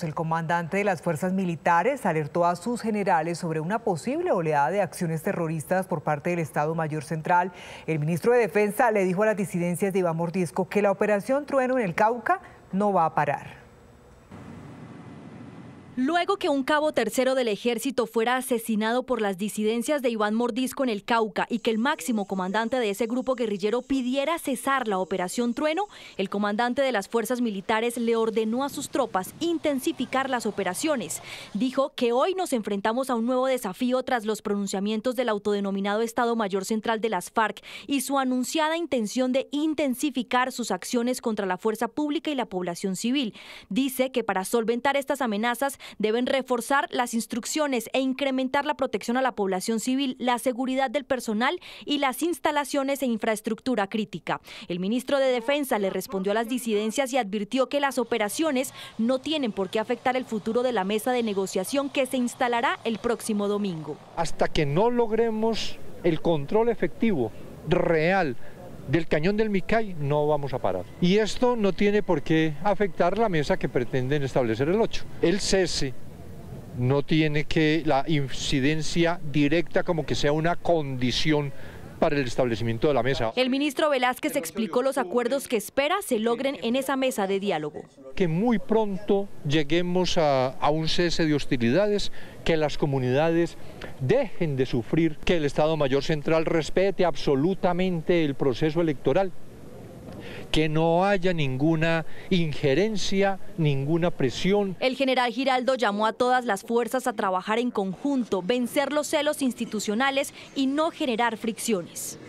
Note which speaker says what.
Speaker 1: Pues, el comandante de las fuerzas militares, alertó a sus generales sobre una posible oleada de acciones terroristas por parte del Estado Mayor Central. El ministro de Defensa le dijo a las disidencias de Iván Mordisco que la operación Trueno en el Cauca no va a parar.
Speaker 2: Luego que un cabo tercero del ejército fuera asesinado por las disidencias de Iván Mordisco en el Cauca y que el máximo comandante de ese grupo guerrillero pidiera cesar la operación Trueno, el comandante de las fuerzas militares le ordenó a sus tropas intensificar las operaciones. Dijo que hoy nos enfrentamos a un nuevo desafío tras los pronunciamientos del autodenominado Estado Mayor Central de las FARC y su anunciada intención de intensificar sus acciones contra la fuerza pública y la población civil. Dice que para solventar estas amenazas deben reforzar las instrucciones e incrementar la protección a la población civil, la seguridad del personal y las instalaciones e infraestructura crítica. El ministro de Defensa le respondió a las disidencias y advirtió que las operaciones no tienen por qué afectar el futuro de la mesa de negociación que se instalará el próximo domingo.
Speaker 3: Hasta que no logremos el control efectivo, real, del cañón del Micay no vamos a parar. Y esto no tiene por qué afectar la mesa que pretenden establecer el 8. El cese no tiene que la incidencia directa como que sea una condición para el establecimiento de la mesa.
Speaker 2: El ministro Velázquez explicó los acuerdos que espera se logren en esa mesa de diálogo.
Speaker 3: Que muy pronto lleguemos a, a un cese de hostilidades, que las comunidades dejen de sufrir, que el Estado Mayor Central respete absolutamente el proceso electoral que no haya ninguna injerencia, ninguna presión.
Speaker 2: El general Giraldo llamó a todas las fuerzas a trabajar en conjunto, vencer los celos institucionales y no generar fricciones.